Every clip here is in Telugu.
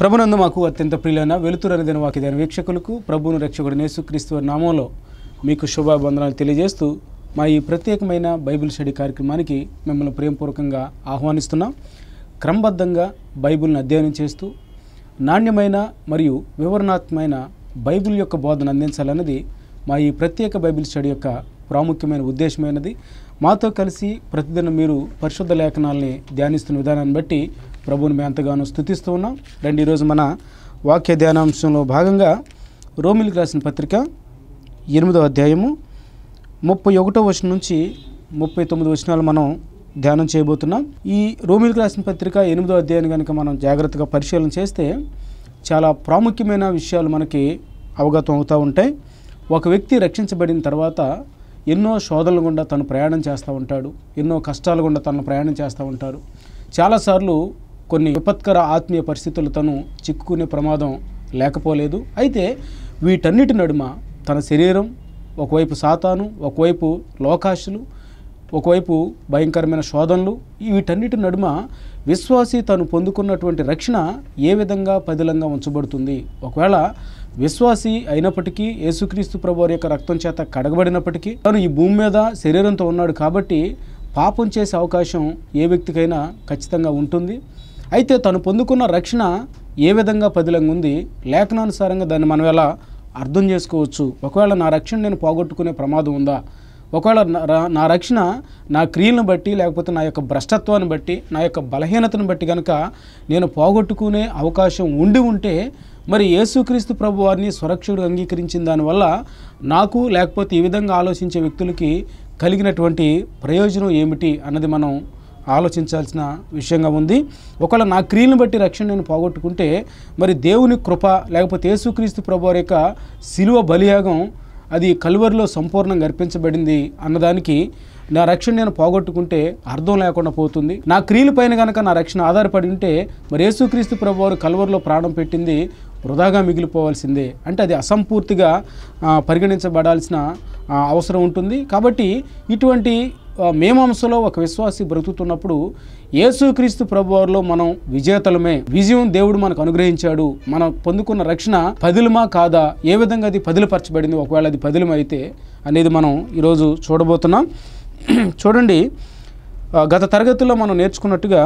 ప్రభునందు మాకు అత్యంత ప్రియులైన వెలుతురని దిన దాని వీక్షకులకు ప్రభును రక్షకుడు నేసు క్రీస్తు నామంలో మీకు శుభాబంధనాలు తెలియజేస్తూ మా ఈ ప్రత్యేకమైన బైబిల్ స్టడీ కార్యక్రమానికి మిమ్మల్ని ప్రేమపూర్వకంగా ఆహ్వానిస్తున్నాం క్రమబద్ధంగా బైబిల్ని అధ్యయనం చేస్తూ నాణ్యమైన మరియు వివరణాత్మైన బైబిల్ యొక్క బోధన అందించాలన్నది మా ఈ ప్రత్యేక బైబిల్ స్టడీ యొక్క ప్రాముఖ్యమైన ఉద్దేశమైనది మాతో కలిసి ప్రతిదిన మీరు పరిశుద్ధ లేఖనాల్ని ధ్యానిస్తున్న విధానాన్ని బట్టి ప్రభుని మేము ఎంతగానో స్థుతిస్తూ ఉన్నాం రండి ఈరోజు మన వాక్య ధ్యానాంశంలో భాగంగా రోమిల్కి రాసిన పత్రిక ఎనిమిదో అధ్యాయము ముప్పై ఒకటో వచనం నుంచి ముప్పై తొమ్మిది వచనాలు మనం ధ్యానం చేయబోతున్నాం ఈ రోమిల్కి రాసిన పత్రిక ఎనిమిదో అధ్యాయం కనుక మనం జాగ్రత్తగా పరిశీలన చేస్తే చాలా ప్రాముఖ్యమైన విషయాలు మనకి అవగతం అవుతూ ఉంటాయి ఒక వ్యక్తి రక్షించబడిన తర్వాత ఎన్నో శోధనలు గుండా తను ప్రయాణం చేస్తూ ఉంటాడు ఎన్నో కష్టాలు గుండా తను ప్రయాణం చేస్తూ ఉంటారు చాలాసార్లు కొన్ని విపత్కర ఆత్మీయ పరిస్థితులతోనూ చిక్కుకునే ప్రమాదం లేకపోలేదు అయితే వీటన్నిటి నడుమ తన శరీరం ఒకవైపు సాతాను ఒకవైపు లోకాశులు ఒకవైపు భయంకరమైన శోధనలు వీటన్నిటి నడుమ విశ్వాసి తను పొందుకున్నటువంటి రక్షణ ఏ విధంగా పదిలంగా ఉంచబడుతుంది ఒకవేళ విశ్వాసి అయినప్పటికీ యేసుక్రీస్తు ప్రభువారి యొక్క రక్తం చేత కడగబడినప్పటికీ తను ఈ భూమి మీద శరీరంతో ఉన్నాడు కాబట్టి పాపం చేసే అవకాశం ఏ వ్యక్తికైనా ఖచ్చితంగా ఉంటుంది అయితే తను పొందుకున్న రక్షణ ఏ విధంగా పదిలంగా ఉంది లేఖనానుసారంగా దాన్ని మనం ఎలా అర్థం చేసుకోవచ్చు ఒకవేళ నా రక్షణ నేను పోగొట్టుకునే ప్రమాదం ఉందా ఒకవేళ నా రక్షణ నా క్రియలను బట్టి లేకపోతే నా యొక్క భ్రష్టత్వాన్ని బట్టి నా యొక్క బలహీనతను బట్టి కనుక నేను పోగొట్టుకునే అవకాశం ఉండి ఉంటే మరి యేసుక్రీస్తు ప్రభు వారిని స్వరక్షకుడు అంగీకరించిన దానివల్ల నాకు లేకపోతే ఈ విధంగా ఆలోచించే వ్యక్తులకి కలిగినటువంటి ప్రయోజనం ఏమిటి అన్నది మనం ఆలోచించాల్సిన విషయంగా ఉంది ఒకవేళ నా క్రియలను బట్టి రక్షణ నేను పోగొట్టుకుంటే మరి దేవుని కృప లేకపోతే యేసుక్రీస్తు ప్రభు యొక్క శిలువ బలియాగం అది కలువరిలో సంపూర్ణంగా అర్పించబడింది అన్నదానికి నా రక్షణ నేను పోగొట్టుకుంటే అర్థం లేకుండా పోతుంది నా క్రియల పైన కనుక నా రక్షణ ఆధారపడి ఉంటే మరి యేసుక్రీస్తు ప్రభువారు కలువరిలో ప్రాణం పెట్టింది వృధాగా మిగిలిపోవాల్సిందే అంటే అది అసంపూర్తిగా పరిగణించబడాల్సిన అవసరం ఉంటుంది కాబట్టి ఇటువంటి మేమంశలో ఒక విశ్వాసి బ్రతుకుతున్నప్పుడు యేసుక్రీస్తు ప్రభువారిలో మనం విజేతలమే విజయం దేవుడు మనకు అనుగ్రహించాడు మనం పొందుకున్న రక్షణ పదిలమా కాదా ఏ విధంగా అది పదిలపరచబడింది ఒకవేళ అది పదిలమైతే అనేది మనం ఈరోజు చూడబోతున్నాం చూడండి గత తరగతిలో మనం నేర్చుకున్నట్టుగా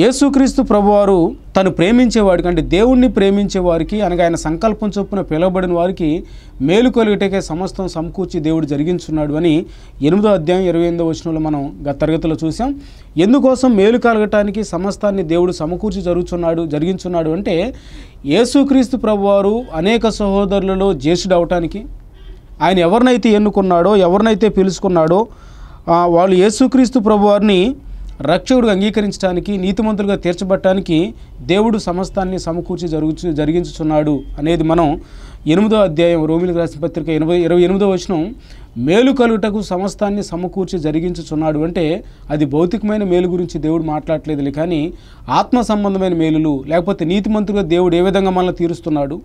యేసుక్రీస్తు ప్రభువారు తను ప్రేమించేవాడికి అంటే దేవుణ్ణి ప్రేమించేవారికి అనగా ఆయన సంకల్పం చొప్పున పిలువబడిన వారికి మేలు కలిగిటకే సమస్తం సమకూర్చి దేవుడు జరిగించున్నాడు అని ఎనిమిదో అధ్యాయం ఇరవై ఎనిమిదో వచనంలో మనం గత తరగతిలో చూసాం ఎందుకోసం మేలు కలగటానికి సమస్తాన్ని దేవుడు సమకూర్చి జరుగుతున్నాడు జరిగించున్నాడు అంటే యేసుక్రీస్తు ప్రభువారు అనేక సహోదరులలో జ్యేష్ఠుడు అవటానికి ఆయన ఎవరినైతే ఎన్నుకున్నాడో ఎవరినైతే పిలుచుకున్నాడో వాళ్ళు యేసుక్రీస్తు ప్రభువారిని రక్షకుడు అంగీకరించడానికి నీతిమంతులుగా తీర్చబట్టడానికి దేవుడు సమస్తాన్ని సమకూర్చి జరుగు జరిగించుచున్నాడు అనేది మనం ఎనిమిదో అధ్యాయం రోమిలకు రాసిన పత్రిక ఎనభై ఇరవై ఎనిమిదో వచనం మేలు కలుగుటకు సమస్తాన్ని సమకూర్చి జరిగించుచున్నాడు అంటే అది భౌతికమైన మేలు గురించి దేవుడు మాట్లాడలేదు కానీ ఆత్మ సంబంధమైన మేలులు లేకపోతే నీతిమంతులుగా దేవుడు ఏ విధంగా మనల్ని తీరుస్తున్నాడు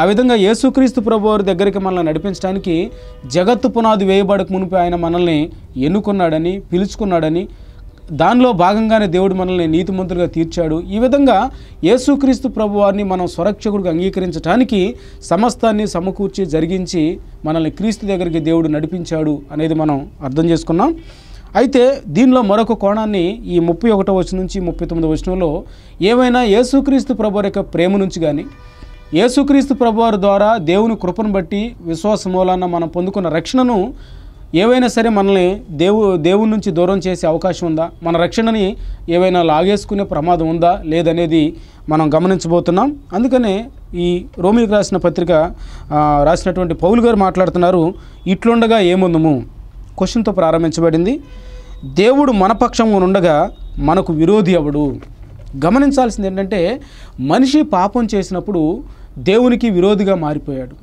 ఆ విధంగా యేసుక్రీస్తు ప్రభు వారి దగ్గరికి మనల్ని నడిపించడానికి జగత్తు పునాది వేయబడక మునిపి ఆయన మనల్ని ఎన్నుకున్నాడని పిలుచుకున్నాడని దానిలో భాగంగానే దేవుడు మనల్ని నీతిమంతులుగా తీర్చాడు ఈ విధంగా యేసుక్రీస్తు ప్రభు వారిని మనం స్వరక్షకుడిగా అంగీకరించడానికి సమస్తాన్ని సమకూర్చి జరిగించి మనల్ని క్రీస్తు దగ్గరికి దేవుడు నడిపించాడు అనేది మనం అర్థం చేసుకున్నాం అయితే దీనిలో మరొక కోణాన్ని ఈ ముప్పై ఒకటో వచ్చిన నుంచి ముప్పై తొమ్మిదో వచనంలో ఏమైనా యేసుక్రీస్తు ప్రభు యొక్క ప్రేమ నుంచి కానీ యేసుక్రీస్తు ప్రభువారి ద్వారా దేవుని కృపను బట్టి విశ్వాస మూలాన మనం పొందుకున్న రక్షణను ఏవైనా సరే మనల్ని దేవు దేవుడి నుంచి దూరం చేసే అవకాశం ఉందా మన రక్షణని ఏవైనా లాగేసుకునే ప్రమాదం ఉందా లేదనేది మనం గమనించబోతున్నాం అందుకనే ఈ రోమికి రాసిన పత్రిక రాసినటువంటి పౌలు గారు మాట్లాడుతున్నారు ఇట్లుండగా ఏముందము క్వశ్చన్తో ప్రారంభించబడింది దేవుడు మన పక్షంగా ఉండగా మనకు విరోధి అవడు గమనించాల్సింది ఏంటంటే మనిషి పాపం చేసినప్పుడు దేవునికి విరోధిగా మారిపోయాడు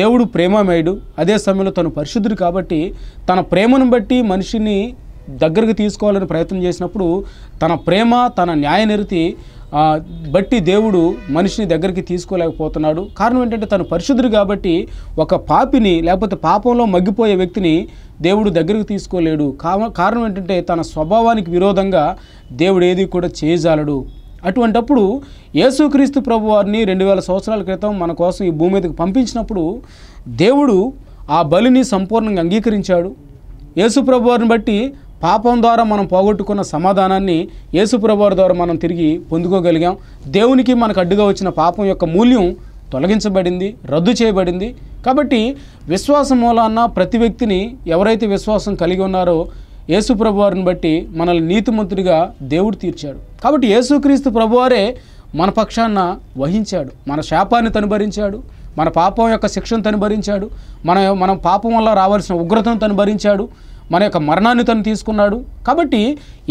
దేవుడు ప్రేమమేయుడు అదే సమయంలో తను పరిశుద్ధుడు కాబట్టి తన ప్రేమను బట్టి మనిషిని దగ్గరకు తీసుకోవాలని ప్రయత్నం చేసినప్పుడు తన ప్రేమ తన న్యాయ నిరుతి బట్టి దేవుడు మనిషిని దగ్గరికి తీసుకోలేకపోతున్నాడు కారణం ఏంటంటే తను పరిశుద్ధుడు కాబట్టి ఒక పాపిని లేకపోతే పాపంలో మగ్గిపోయే వ్యక్తిని దేవుడు దగ్గరికి తీసుకోలేడు కారణం ఏంటంటే తన స్వభావానికి విరోధంగా దేవుడు ఏది కూడా చేయజాలడు అటువంటప్పుడు యేసుక్రీస్తు ప్రభు వారిని రెండు వేల సంవత్సరాల క్రితం మన కోసం ఈ భూమి మీదకి పంపించినప్పుడు దేవుడు ఆ బలిని సంపూర్ణంగా అంగీకరించాడు ప్రభు వారిని బట్టి పాపం ద్వారా మనం పోగొట్టుకున్న సమాధానాన్ని ప్రభు వారి ద్వారా మనం తిరిగి పొందుకోగలిగాం దేవునికి మనకు అడ్డుగా వచ్చిన పాపం యొక్క మూల్యం తొలగించబడింది రద్దు చేయబడింది కాబట్టి విశ్వాసం మూలాన్న ప్రతి వ్యక్తిని ఎవరైతే విశ్వాసం కలిగి ఉన్నారో యేసు వారిని బట్టి మనల్ని నీతిమంతుడిగా దేవుడు తీర్చాడు కాబట్టి యేసుక్రీస్తు ప్రభువారే మన పక్షాన వహించాడు మన శాపాన్ని తను భరించాడు మన పాపం యొక్క శిక్షను తను భరించాడు మన మన పాపం వల్ల రావాల్సిన ఉగ్రతను తను భరించాడు మన యొక్క మరణాన్ని తను తీసుకున్నాడు కాబట్టి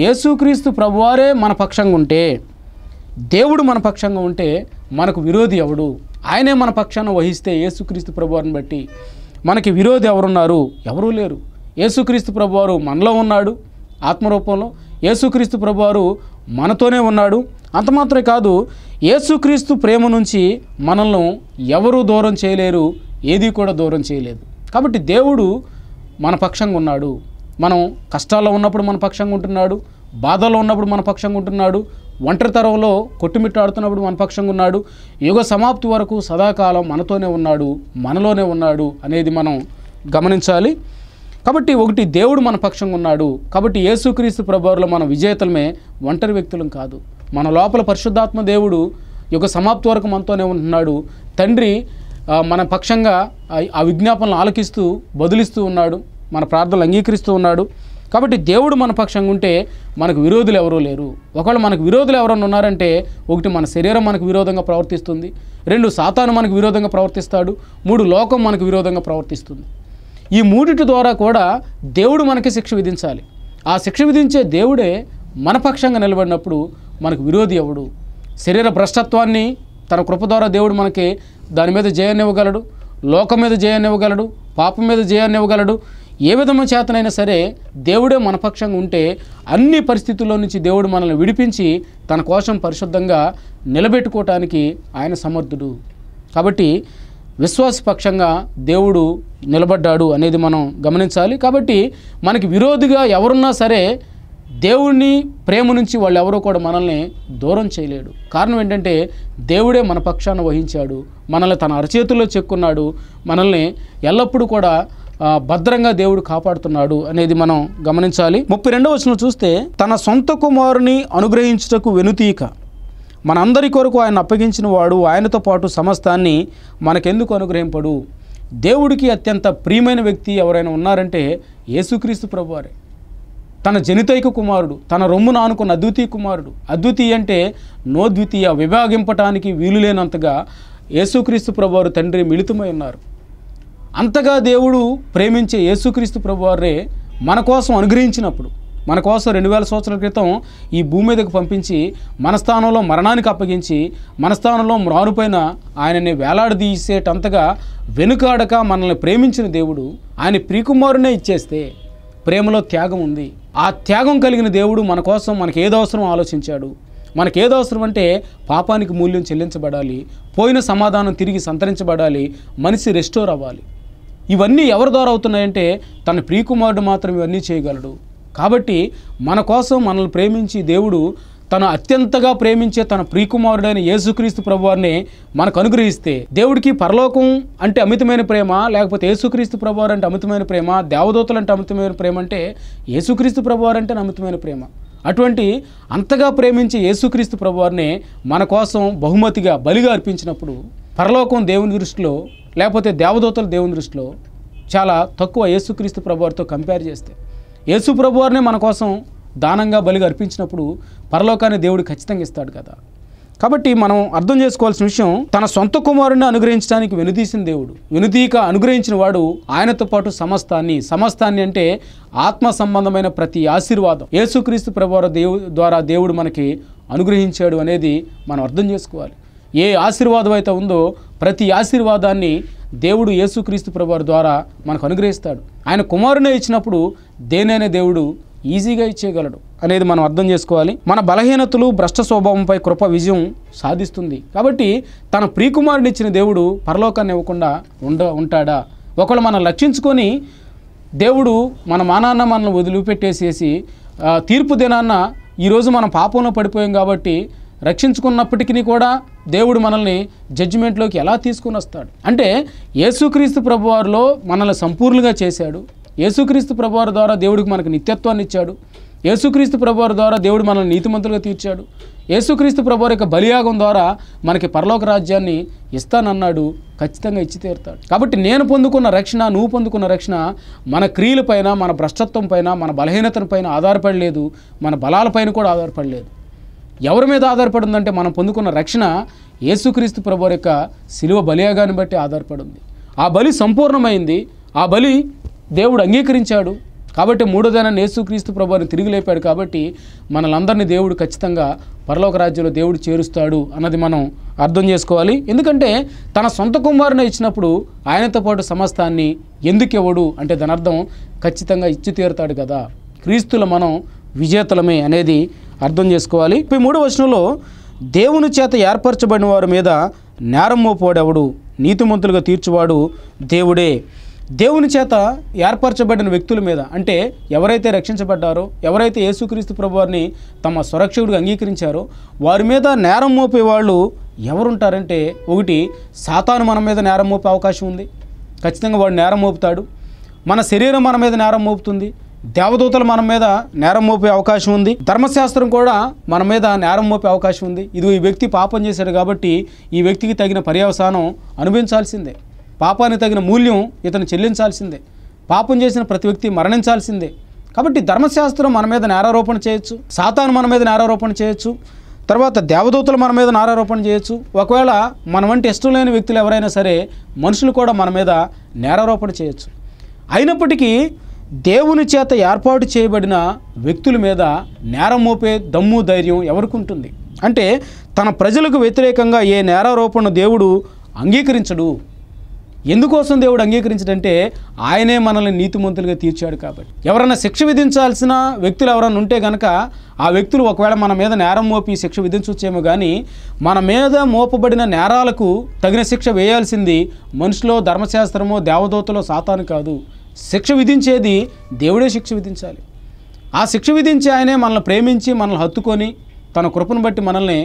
యేసుక్రీస్తు ప్రభువారే మన పక్షంగా ఉంటే దేవుడు మన పక్షంగా ఉంటే మనకు విరోధి ఎవడు ఆయనే మన పక్షాన వహిస్తే యేసుక్రీస్తు ప్రభువారిని బట్టి మనకి విరోధి ఎవరున్నారు ఎవరూ లేరు యేసుక్రీస్తు ప్రభువారు మనలో ఉన్నాడు ఆత్మరూపంలో యేసుక్రీస్తు ప్రభువారు మనతోనే ఉన్నాడు అంత మాత్రమే కాదు యేసుక్రీస్తు ప్రేమ నుంచి మనల్ని ఎవరూ దూరం చేయలేరు ఏది కూడా దూరం చేయలేదు కాబట్టి దేవుడు మన పక్షంగా ఉన్నాడు మనం కష్టాల్లో ఉన్నప్పుడు మన పక్షంగా ఉంటున్నాడు బాధలో ఉన్నప్పుడు మన పక్షంగా ఉంటున్నాడు ఒంటరి తరంలో కొట్టుమిట్టాడుతున్నప్పుడు మన పక్షంగా ఉన్నాడు యుగ సమాప్తి వరకు సదాకాలం మనతోనే ఉన్నాడు మనలోనే ఉన్నాడు అనేది మనం గమనించాలి కాబట్టి ఒకటి దేవుడు మన పక్షంగా ఉన్నాడు కాబట్టి యేసుక్రీస్తు ప్రభువారులో మన విజేతలమే ఒంటరి వ్యక్తులం కాదు మన లోపల పరిశుద్ధాత్మ దేవుడు యొక్క సమాప్తి వరకు మనతోనే ఉంటున్నాడు తండ్రి మన పక్షంగా ఆ విజ్ఞాపనలు ఆలకిస్తూ బదులిస్తూ ఉన్నాడు మన ప్రార్థనలు అంగీకరిస్తూ ఉన్నాడు కాబట్టి దేవుడు మన పక్షంగా ఉంటే మనకు విరోధులు ఎవరూ లేరు ఒకవేళ మనకు విరోధులు ఎవరైనా ఉన్నారంటే ఒకటి మన శరీరం మనకు విరోధంగా ప్రవర్తిస్తుంది రెండు సాతాను మనకు విరోధంగా ప్రవర్తిస్తాడు మూడు లోకం మనకు విరోధంగా ప్రవర్తిస్తుంది ఈ మూడిటి ద్వారా కూడా దేవుడు మనకి శిక్ష విధించాలి ఆ శిక్ష విధించే దేవుడే మనపక్షంగా నిలబడినప్పుడు మనకు విరోధి ఎవడు శరీర భ్రష్టత్వాన్ని తన కృప ద్వారా దేవుడు మనకి దాని మీద జయాన్ని ఇవ్వగలడు లోకం మీద జయాన్ని ఇవ్వగలడు పాపం మీద జయాన్ని ఇవ్వగలడు ఏ విధమైన చేతనైనా సరే దేవుడే మనపక్షంగా ఉంటే అన్ని పరిస్థితుల్లో నుంచి దేవుడు మనల్ని విడిపించి తన కోసం పరిశుద్ధంగా నిలబెట్టుకోవటానికి ఆయన సమర్థుడు కాబట్టి విశ్వాసపక్షంగా దేవుడు నిలబడ్డాడు అనేది మనం గమనించాలి కాబట్టి మనకి విరోధిగా ఎవరున్నా సరే దేవుడిని ప్రేమ నుంచి వాళ్ళు ఎవరో కూడా మనల్ని దూరం చేయలేడు కారణం ఏంటంటే దేవుడే మన పక్షాన వహించాడు మనల్ని తన అరచేతుల్లో చెక్కున్నాడు మనల్ని ఎల్లప్పుడూ కూడా భద్రంగా దేవుడు కాపాడుతున్నాడు అనేది మనం గమనించాలి ముప్పై రెండవ వచనం చూస్తే తన సొంత కుమారుని అనుగ్రహించుటకు వెనుతీక మనందరి కొరకు ఆయన అప్పగించిన వాడు ఆయనతో పాటు సమస్తాన్ని మనకెందుకు అనుగ్రహింపడు దేవుడికి అత్యంత ప్రియమైన వ్యక్తి ఎవరైనా ఉన్నారంటే యేసుక్రీస్తు ప్రభువారే తన జనితైక కుమారుడు తన రొమ్మున ఆనుకున్న అద్వితీయ కుమారుడు అద్వితీయ అంటే నో ద్వితీయ విభాగింపటానికి వీలు లేనంతగా యేసుక్రీస్తు ప్రభువారు తండ్రి మిళితమై ఉన్నారు అంతగా దేవుడు ప్రేమించే యేసుక్రీస్తు ప్రభువారే మన కోసం అనుగ్రహించినప్పుడు మన కోసం రెండు వేల సంవత్సరాల క్రితం ఈ భూమి మీదకు పంపించి మన స్థానంలో మరణానికి అప్పగించి మన స్థానంలో మ్రానుపైన ఆయనని వేలాడదీసేటంతగా వెనుకాడక మనల్ని ప్రేమించిన దేవుడు ఆయన ప్రియకుమారునే ఇచ్చేస్తే ప్రేమలో త్యాగం ఉంది ఆ త్యాగం కలిగిన దేవుడు మన కోసం మనకి ఏదో అవసరం ఆలోచించాడు మనకు ఏదో అవసరం అంటే పాపానికి మూల్యం చెల్లించబడాలి పోయిన సమాధానం తిరిగి సంతరించబడాలి మనిషి రెస్టోర్ అవ్వాలి ఇవన్నీ ఎవరి ద్వారా అవుతున్నాయంటే తన ప్రియకుమారుడు మాత్రం ఇవన్నీ చేయగలడు కాబట్టి మన కోసం మనల్ని ప్రేమించి దేవుడు తను అత్యంతగా ప్రేమించే తన ప్రియకుమారుడైన యేసుక్రీస్తు ప్రభువారిని మనకు అనుగ్రహిస్తే దేవుడికి పరలోకం అంటే అమితమైన ప్రేమ లేకపోతే యేసుక్రీస్తు ప్రభువారు అంటే అమితమైన ప్రేమ దేవదూతలు అంటే అమితమైన ప్రేమ అంటే యేసుక్రీస్తు ప్రభువారు అంటే అమితమైన ప్రేమ అటువంటి అంతగా ప్రేమించే యేసుక్రీస్తు ప్రభువారిని మన కోసం బహుమతిగా బలిగా అర్పించినప్పుడు పరలోకం దేవుని దృష్టిలో లేకపోతే దేవదూతలు దేవుని దృష్టిలో చాలా తక్కువ యేసుక్రీస్తు ప్రభువారితో కంపేర్ చేస్తే యేసు వారిని మన కోసం దానంగా బలిగా అర్పించినప్పుడు పరలోకాన్ని దేవుడు ఖచ్చితంగా ఇస్తాడు కదా కాబట్టి మనం అర్థం చేసుకోవాల్సిన విషయం తన సొంత కుమారుడిని అనుగ్రహించడానికి వెనుదీసిన దేవుడు వెనుదీక అనుగ్రహించిన వాడు ఆయనతో పాటు సమస్తాన్ని సమస్తాన్ని అంటే ఆత్మ సంబంధమైన ప్రతి ఆశీర్వాదం యేసుక్రీస్తు ప్రభు దేవు ద్వారా దేవుడు మనకి అనుగ్రహించాడు అనేది మనం అర్థం చేసుకోవాలి ఏ ఆశీర్వాదం అయితే ఉందో ప్రతి ఆశీర్వాదాన్ని దేవుడు యేసుక్రీస్తు ప్రభు ద్వారా మనకు అనుగ్రహిస్తాడు ఆయన కుమారునే ఇచ్చినప్పుడు దేనైనా దేవుడు ఈజీగా ఇచ్చేయగలడు అనేది మనం అర్థం చేసుకోవాలి మన బలహీనతలు భ్రష్ట స్వభావంపై కృప విజయం సాధిస్తుంది కాబట్టి తన ఇచ్చిన దేవుడు పరలోకాన్ని ఇవ్వకుండా ఉండ ఉంటాడా ఒకళ్ళు మనం లక్షించుకొని దేవుడు మన మానాన్న మనల్ని వదిలిపెట్టేసేసి తీర్పు దినాన్న ఈరోజు మనం పాపంలో పడిపోయాం కాబట్టి రక్షించుకున్నప్పటికీ కూడా దేవుడు మనల్ని జడ్జిమెంట్లోకి ఎలా తీసుకుని వస్తాడు అంటే యేసుక్రీస్తు ప్రభువారిలో మనల్ని సంపూర్ణంగా చేశాడు యేసుక్రీస్తు ప్రభువారి ద్వారా దేవుడికి మనకు నిత్యత్వాన్ని ఇచ్చాడు యేసుక్రీస్తు ప్రభువారి ద్వారా దేవుడు మనల్ని నీతిమంతులుగా తీర్చాడు యేసుక్రీస్తు ప్రభువారి యొక్క బలియాగం ద్వారా మనకి పరలోక రాజ్యాన్ని ఇస్తానన్నాడు ఖచ్చితంగా ఇచ్చి తీరుతాడు కాబట్టి నేను పొందుకున్న రక్షణ నువ్వు పొందుకున్న రక్షణ మన క్రియలపైన మన భ్రష్టత్వం పైన మన బలహీనతల పైన ఆధారపడలేదు మన బలాలపైన కూడా ఆధారపడలేదు ఎవరి మీద ఆధారపడి ఉందంటే మనం పొందుకున్న రక్షణ యేసుక్రీస్తు ప్రభు యొక్క శిలువ బలియాగాన్ని బట్టి ఆధారపడి ఉంది ఆ బలి సంపూర్ణమైంది ఆ బలి దేవుడు అంగీకరించాడు కాబట్టి మూడోదైనా యేసుక్రీస్తు ప్రభుని తిరిగి లేపాడు కాబట్టి మనలందరినీ దేవుడు ఖచ్చితంగా పరలోక రాజ్యంలో దేవుడు చేరుస్తాడు అన్నది మనం అర్థం చేసుకోవాలి ఎందుకంటే తన సొంత కుమారుని ఇచ్చినప్పుడు ఆయనతో పాటు సమస్తాన్ని ఎందుకు ఇవ్వడు అంటే దాని అర్థం ఖచ్చితంగా ఇచ్చి తీరుతాడు కదా క్రీస్తుల మనం విజేతలమే అనేది అర్థం చేసుకోవాలి ఇప్పుడు మూడు వచనంలో దేవుని చేత ఏర్పరచబడిన వారి మీద నేరం మోపోడెవడు నీతిమంతులుగా తీర్చువాడు దేవుడే దేవుని చేత ఏర్పరచబడిన వ్యక్తుల మీద అంటే ఎవరైతే రక్షించబడ్డారో ఎవరైతే యేసుక్రీస్తు ప్రభువారిని తమ సురక్షకుడిగా అంగీకరించారో వారి మీద నేరం మోపే వాళ్ళు ఎవరుంటారంటే ఒకటి సాతాను మన మీద నేరం మోపే అవకాశం ఉంది ఖచ్చితంగా వాడు నేరం మోపుతాడు మన శరీరం మన మీద నేరం మోపుతుంది దేవదూతలు మన మీద నేరం మోపే అవకాశం ఉంది ధర్మశాస్త్రం కూడా మన మీద నేరం మోపే అవకాశం ఉంది ఇది ఈ వ్యక్తి పాపం చేశాడు కాబట్టి ఈ వ్యక్తికి తగిన పర్యవసానం అనుభవించాల్సిందే పాపానికి తగిన మూల్యం ఇతను చెల్లించాల్సిందే పాపం చేసిన ప్రతి వ్యక్తి మరణించాల్సిందే కాబట్టి ధర్మశాస్త్రం మన మీద నేరారోపణ చేయొచ్చు సాతాను మన మీద నేరారోపణ చేయొచ్చు తర్వాత దేవదూతలు మన మీద నేరారోపణ చేయొచ్చు ఒకవేళ మన వంటి ఇష్టం లేని వ్యక్తులు ఎవరైనా సరే మనుషులు కూడా మన మీద నేరారోపణ చేయొచ్చు అయినప్పటికీ దేవుని చేత ఏర్పాటు చేయబడిన వ్యక్తుల మీద నేరం మోపే దమ్ము ధైర్యం ఎవరికుంటుంది అంటే తన ప్రజలకు వ్యతిరేకంగా ఏ నేరారోపణ దేవుడు అంగీకరించడు ఎందుకోసం దేవుడు అంగీకరించడంటే ఆయనే మనల్ని నీతిమంతులుగా తీర్చాడు కాబట్టి ఎవరైనా శిక్ష విధించాల్సిన వ్యక్తులు ఎవరైనా ఉంటే కనుక ఆ వ్యక్తులు ఒకవేళ మన మీద నేరం మోపి శిక్ష విధించవచ్చేమో కానీ మన మీద మోపబడిన నేరాలకు తగిన శిక్ష వేయాల్సింది మనుషులో ధర్మశాస్త్రమో దేవదూతలో సాతాను కాదు శిక్ష విధించేది దేవుడే శిక్ష విధించాలి ఆ శిక్ష విధించి ఆయనే మనల్ని ప్రేమించి మనల్ని హత్తుకొని తన కృపను బట్టి మనల్ని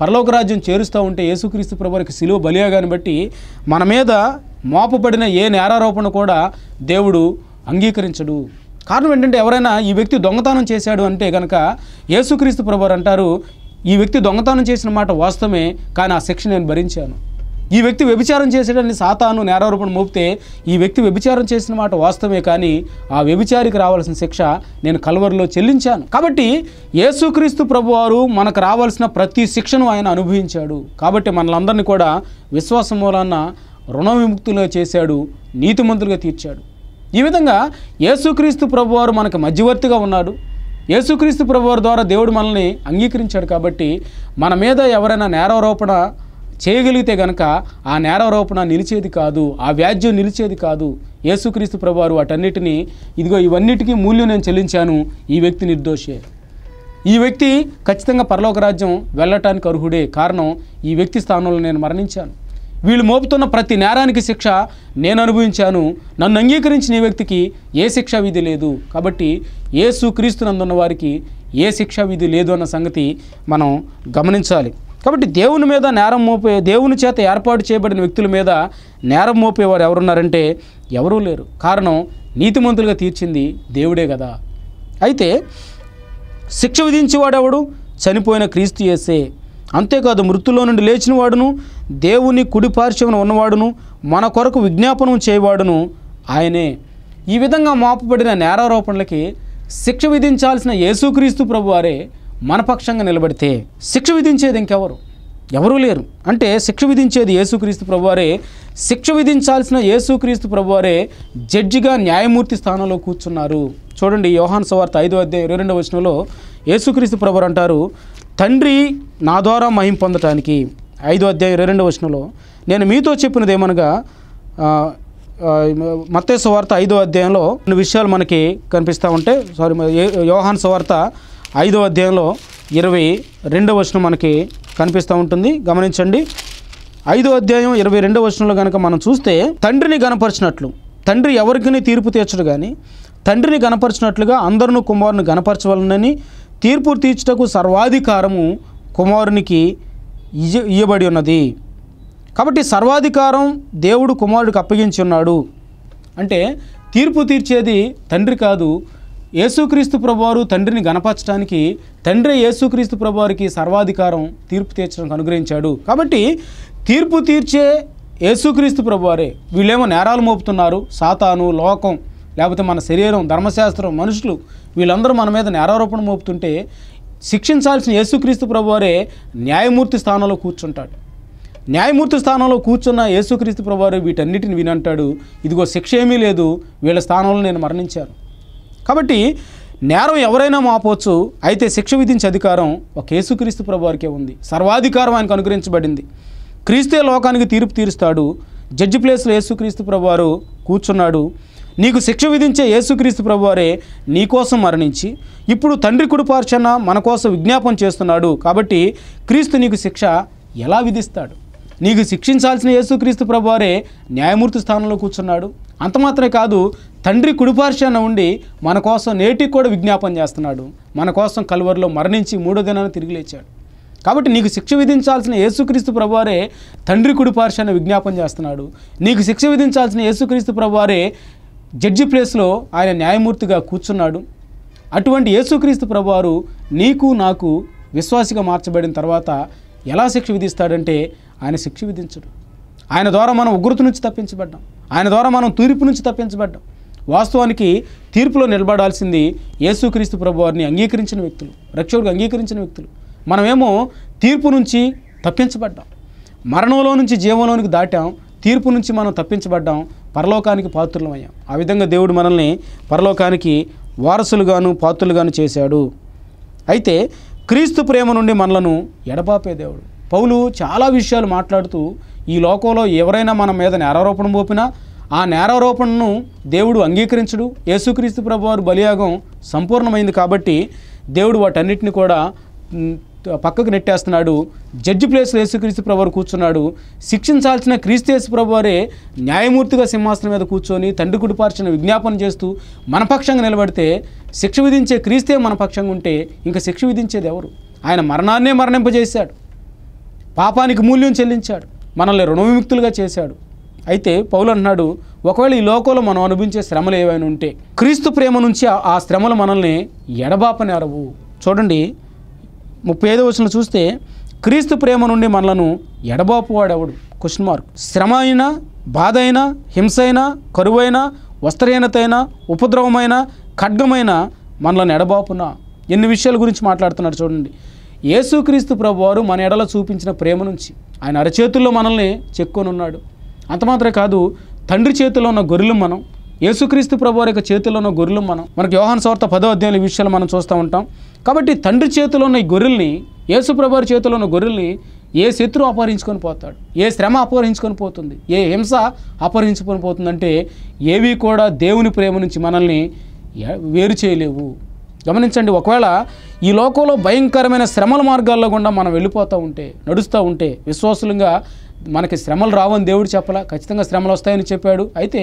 పరలోక రాజ్యం చేరుస్తూ ఉంటే యేసుక్రీస్తు ప్రభువారికి సిలువ బలియాగాన్ని బట్టి మన మీద మోపబడిన ఏ నేరారోపణ కూడా దేవుడు అంగీకరించడు కారణం ఏంటంటే ఎవరైనా ఈ వ్యక్తి దొంగతనం చేశాడు అంటే కనుక యేసుక్రీస్తు ప్రభు అంటారు ఈ వ్యక్తి దొంగతనం చేసిన మాట వాస్తవమే కానీ ఆ శిక్ష నేను భరించాను ఈ వ్యక్తి వ్యభిచారం చేసేటని సాతాను నేరారోపణ మోపితే ఈ వ్యక్తి వ్యభిచారం చేసిన మాట వాస్తవమే కానీ ఆ వ్యభిచారికి రావాల్సిన శిక్ష నేను కలవరిలో చెల్లించాను కాబట్టి యేసుక్రీస్తు ప్రభువారు మనకు రావాల్సిన ప్రతి శిక్షను ఆయన అనుభవించాడు కాబట్టి మనలందరినీ కూడా విశ్వాసం మూలాన రుణ విముక్తులుగా చేశాడు నీతిమంతులుగా తీర్చాడు ఈ విధంగా యేసుక్రీస్తు ప్రభువారు మనకు మధ్యవర్తిగా ఉన్నాడు యేసుక్రీస్తు ప్రభువారి ద్వారా దేవుడు మనల్ని అంగీకరించాడు కాబట్టి మన మీద ఎవరైనా నేరారోపణ చేయగలిగితే గనక ఆ నేరారోపణ నిలిచేది కాదు ఆ వ్యాజ్యం నిలిచేది కాదు యేసుక్రీస్తు ప్రభువారు వాటన్నిటినీ ఇదిగో ఇవన్నిటికీ మూల్యం నేను చెల్లించాను ఈ వ్యక్తి నిర్దోషే ఈ వ్యక్తి ఖచ్చితంగా పరలోక రాజ్యం వెళ్ళటానికి అర్హుడే కారణం ఈ వ్యక్తి స్థానంలో నేను మరణించాను వీళ్ళు మోపుతున్న ప్రతి నేరానికి శిక్ష నేను అనుభవించాను నన్ను అంగీకరించిన ఈ వ్యక్తికి ఏ శిక్షా విధి లేదు కాబట్టి ఏసు క్రీస్తునందున్న వారికి ఏ శిక్షా విధి లేదు అన్న సంగతి మనం గమనించాలి కాబట్టి దేవుని మీద నేరం మోపే దేవుని చేత ఏర్పాటు చేయబడిన వ్యక్తుల మీద నేరం మోపేవారు ఎవరున్నారంటే ఎవరూ లేరు కారణం నీతిమంతులుగా తీర్చింది దేవుడే కదా అయితే శిక్ష విధించేవాడెవడు చనిపోయిన క్రీస్తు చేసే అంతేకాదు మృతుల్లో నుండి లేచిన వాడును దేవుని కుడి ఉన్నవాడును మన కొరకు విజ్ఞాపనం చేయవాడును ఆయనే ఈ విధంగా మోపబడిన నేరారోపణలకి శిక్ష విధించాల్సిన యేసుక్రీస్తు ప్రభువారే మనపక్షంగా నిలబడితే శిక్ష విధించేది ఇంకెవరు ఎవరూ లేరు అంటే శిక్ష విధించేది యేసుక్రీస్తు ప్రభువారే శిక్ష విధించాల్సిన యేసుక్రీస్తు ప్రభువారే జడ్జిగా న్యాయమూర్తి స్థానంలో కూర్చున్నారు చూడండి యోహాన్ సవార్త ఐదో అధ్యాయం ఇరవై రెండవ వచనంలో యేసుక్రీస్తు ప్రభువారు అంటారు తండ్రి నా ద్వారా మహిం పొందటానికి ఐదో అధ్యాయం ఇరవై రెండవ వచనంలో నేను మీతో చెప్పినది ఏమనగా మత్తే సువార్త ఐదో అధ్యాయంలో కొన్ని విషయాలు మనకి కనిపిస్తూ ఉంటే సారీ యోహాన్ సువార్త ఐదో అధ్యాయంలో ఇరవై రెండవ వచనం మనకి కనిపిస్తూ ఉంటుంది గమనించండి ఐదో అధ్యాయం ఇరవై రెండవ వచనంలో కనుక మనం చూస్తే తండ్రిని గనపరిచినట్లు తండ్రి ఎవరికి తీర్పు తీర్చడు కానీ తండ్రిని గనపరిచినట్లుగా అందరూ కుమారుని గనపరచవలనని తీర్పు తీర్చుటకు సర్వాధికారము కుమారునికి ఇయ్య ఇయ్యబడి ఉన్నది కాబట్టి సర్వాధికారం దేవుడు కుమారుడికి అప్పగించి ఉన్నాడు అంటే తీర్పు తీర్చేది తండ్రి కాదు యేసుక్రీస్తు ప్రభువారు తండ్రిని గణపరచడానికి తండ్రి యేసుక్రీస్తు ప్రభువారికి సర్వాధికారం తీర్పు తీర్చడానికి అనుగ్రహించాడు కాబట్టి తీర్పు తీర్చే యేసుక్రీస్తు ప్రభువారే వీళ్ళేమో నేరాలు మోపుతున్నారు సాతాను లోకం లేకపోతే మన శరీరం ధర్మశాస్త్రం మనుషులు వీళ్ళందరూ మన మీద నేరారోపణ మోపుతుంటే శిక్షించాల్సిన యేసుక్రీస్తు ప్రభువారే న్యాయమూర్తి స్థానంలో కూర్చుంటాడు న్యాయమూర్తి స్థానంలో కూర్చున్న యేసుక్రీస్తు ప్రభువారు వీటన్నిటిని వినంటాడు ఇదిగో శిక్ష ఏమీ లేదు వీళ్ళ స్థానంలో నేను మరణించాను కాబట్టి నేరం ఎవరైనా మాపవచ్చు అయితే శిక్ష విధించే అధికారం ఒక యేసుక్రీస్తు ప్రభువారికే ఉంది సర్వాధికారం ఆయనకు అనుగ్రహించబడింది క్రీస్తే లోకానికి తీర్పు తీరుస్తాడు జడ్జి ప్లేస్లో యేసుక్రీస్తు ప్రభువారు కూర్చున్నాడు నీకు శిక్ష విధించే యేసుక్రీస్తు ప్రభువారే నీకోసం మరణించి ఇప్పుడు తండ్రి కుడిపార్చన మన కోసం విజ్ఞాపం చేస్తున్నాడు కాబట్టి క్రీస్తు నీకు శిక్ష ఎలా విధిస్తాడు నీకు శిక్షించాల్సిన యేసుక్రీస్తు ప్రభువారే న్యాయమూర్తి స్థానంలో కూర్చున్నాడు అంతమాత్రమే కాదు తండ్రి కుడిపార్శాన ఉండి మన కోసం నేటికి కూడా విజ్ఞాపన చేస్తున్నాడు మన కోసం కలువరిలో మరణించి మూడో దినాన్ని తిరిగి లేచాడు కాబట్టి నీకు శిక్ష విధించాల్సిన యేసుక్రీస్తు ప్రభువారే తండ్రి కుడిపార్శాన విజ్ఞాపన చేస్తున్నాడు నీకు శిక్ష విధించాల్సిన యేసుక్రీస్తు ప్రభువారే జడ్జి ప్లేస్లో ఆయన న్యాయమూర్తిగా కూర్చున్నాడు అటువంటి యేసుక్రీస్తు ప్రభువారు నీకు నాకు విశ్వాసిగా మార్చబడిన తర్వాత ఎలా శిక్ష విధిస్తాడంటే ఆయన శిక్ష విధించడు ఆయన ద్వారా మనం ఉగ్రత నుంచి తప్పించబడ్డాం ఆయన ద్వారా మనం తూర్పు నుంచి తప్పించబడ్డాం వాస్తవానికి తీర్పులో నిలబడాల్సింది యేసుక్రీస్తు ప్రభువారిని అంగీకరించిన వ్యక్తులు రక్షకుడికి అంగీకరించిన వ్యక్తులు మనమేమో తీర్పు నుంచి తప్పించబడ్డాం మరణంలో నుంచి జీవంలోనికి దాటాం తీర్పు నుంచి మనం తప్పించబడ్డాం పరలోకానికి పాత్రులమయ్యాం ఆ విధంగా దేవుడు మనల్ని పరలోకానికి వారసులుగాను పాత్రులుగాను చేశాడు అయితే క్రీస్తు ప్రేమ నుండి మనలను ఎడబాపే దేవుడు పౌలు చాలా విషయాలు మాట్లాడుతూ ఈ లోకంలో ఎవరైనా మన మీద నేరారోపణ మోపినా ఆ నేరారోపణను దేవుడు అంగీకరించడు యేసుక్రీస్తు ప్రభువారు బలియాగం సంపూర్ణమైంది కాబట్టి దేవుడు వాటన్నిటిని కూడా పక్కకు నెట్టేస్తున్నాడు జడ్జి ప్లేస్లో యేసుక్రీస్తు ప్రభువారు కూర్చున్నాడు శిక్షించాల్సిన క్రీస్తు ప్రభువారే న్యాయమూర్తిగా సింహాసనం మీద కూర్చొని తండ్రి కుడిపార్చిన విజ్ఞాపన చేస్తూ మనపక్షంగా నిలబడితే శిక్ష విధించే క్రీస్తే మనపక్షంగా ఉంటే ఇంకా శిక్ష విధించేది ఎవరు ఆయన మరణాన్నే మరణింపజేశాడు పాపానికి మూల్యం చెల్లించాడు మనల్ని రుణవిముక్తులుగా చేశాడు అయితే పౌలు అన్నాడు ఒకవేళ ఈ లోకంలో మనం అనుభవించే శ్రమలు ఏవైనా ఉంటే క్రీస్తు ప్రేమ నుంచి ఆ శ్రమలు మనల్ని ఎడబాపనేరవు చూడండి ముప్పై ఐదో వచ్చిన చూస్తే క్రీస్తు ప్రేమ నుండి మనలను ఎడబాపువాడెవడు క్వశ్చన్ మార్క్ శ్రమ అయినా బాధ అయినా హింస అయినా కరువైనా అయినా ఉపద్రవమైన ఖడ్గమైన మనలను ఎడబాపున ఎన్ని విషయాల గురించి మాట్లాడుతున్నాడు చూడండి యేసుక్రీస్తు ప్రభువారు మన ఎడల చూపించిన ప్రేమ నుంచి ఆయన అరచేతుల్లో మనల్ని చెక్కొని ఉన్నాడు అంతమాత్రమే కాదు తండ్రి చేతిలో ఉన్న గొర్రెలు మనం యేసుక్రీస్తు ప్రభు యొక్క చేతిలో ఉన్న గొర్రెలు మనం మనకి యోహాన్ స్వార్థ పదో అధ్యాయుల విషయాలు మనం చూస్తూ ఉంటాం కాబట్టి తండ్రి చేతిలో ఉన్న ఈ గొర్రెల్ని యేసు ప్రభు చేతిలో ఉన్న గొర్రెల్ని ఏ శత్రువు అపహరించుకొని పోతాడు ఏ శ్రమ అపహరించుకొని పోతుంది ఏ హింస అపహరించుకొని పోతుందంటే ఏవి కూడా దేవుని ప్రేమ నుంచి మనల్ని వేరు చేయలేవు గమనించండి ఒకవేళ ఈ లోకంలో భయంకరమైన శ్రమల మార్గాల్లో కూడా మనం వెళ్ళిపోతూ ఉంటే నడుస్తూ ఉంటే విశ్వాసులుగా మనకి శ్రమలు రావని దేవుడు చెప్పలా ఖచ్చితంగా శ్రమలు వస్తాయని చెప్పాడు అయితే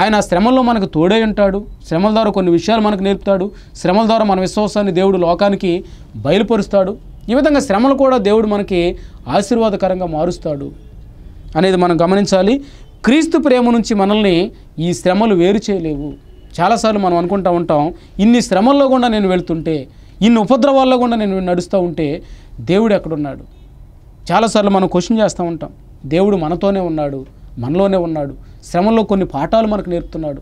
ఆయన శ్రమంలో మనకు తోడే ఉంటాడు శ్రమల ద్వారా కొన్ని విషయాలు మనకు నేర్పుతాడు శ్రమల ద్వారా మన విశ్వాసాన్ని దేవుడు లోకానికి బయలుపరుస్తాడు ఈ విధంగా శ్రమలు కూడా దేవుడు మనకి ఆశీర్వాదకరంగా మారుస్తాడు అనేది మనం గమనించాలి క్రీస్తు ప్రేమ నుంచి మనల్ని ఈ శ్రమలు వేరు చేయలేవు చాలాసార్లు మనం అనుకుంటూ ఉంటాం ఇన్ని శ్రమల్లో కూడా నేను వెళ్తుంటే ఇన్ని ఉపద్రవాల్లో కూడా నేను నడుస్తూ ఉంటే దేవుడు ఎక్కడున్నాడు చాలాసార్లు మనం క్వశ్చన్ చేస్తూ ఉంటాం దేవుడు మనతోనే ఉన్నాడు మనలోనే ఉన్నాడు శ్రమలో కొన్ని పాఠాలు మనకు నేర్పుతున్నాడు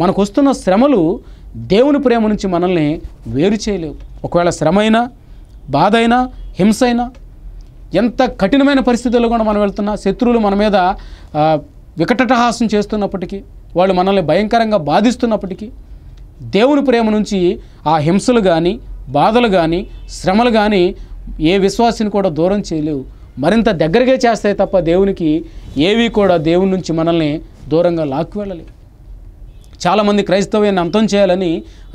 మనకు వస్తున్న శ్రమలు దేవుని ప్రేమ నుంచి మనల్ని వేరు చేయలేవు ఒకవేళ అయినా బాధ అయినా హింస అయినా ఎంత కఠినమైన పరిస్థితుల్లో కూడా మనం వెళ్తున్నా శత్రువులు మన మీద వికటటహాసం చేస్తున్నప్పటికీ వాళ్ళు మనల్ని భయంకరంగా బాధిస్తున్నప్పటికీ దేవుని ప్రేమ నుంచి ఆ హింసలు కానీ బాధలు కానీ శ్రమలు కానీ ఏ విశ్వాసిని కూడా దూరం చేయలేవు మరింత దగ్గరగా చేస్తాయి తప్ప దేవునికి ఏవి కూడా దేవుని నుంచి మనల్ని దూరంగా లాక్కు వెళ్ళలేవు చాలామంది క్రైస్తవ్యాన్ని అంతం చేయాలని